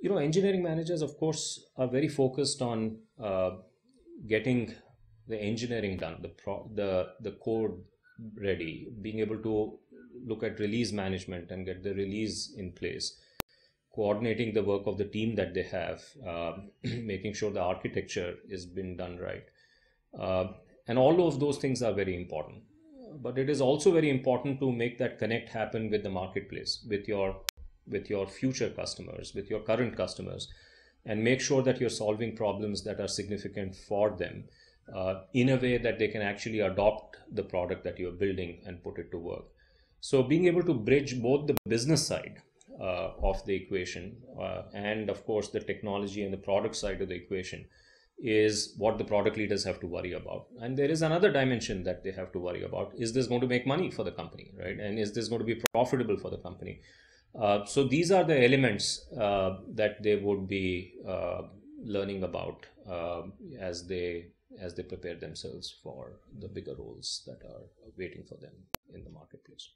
you know engineering managers of course are very focused on uh, getting the engineering done the pro- the the code ready being able to look at release management and get the release in place coordinating the work of the team that they have uh, making sure the architecture is been done right uh, and all of those things are very important but it is also very important to make that connect happen with the marketplace with your with your future customers, with your current customers, and make sure that you're solving problems that are significant for them uh, in a way that they can actually adopt the product that you're building and put it to work. So, being able to bridge both the business side uh, of the equation uh, and, of course, the technology and the product side of the equation is what the product leaders have to worry about and there is another dimension that they have to worry about is this going to make money for the company right and is this going to be profitable for the company uh, so these are the elements uh, that they would be uh, learning about uh, as they as they prepare themselves for the bigger roles that are waiting for them in the marketplace.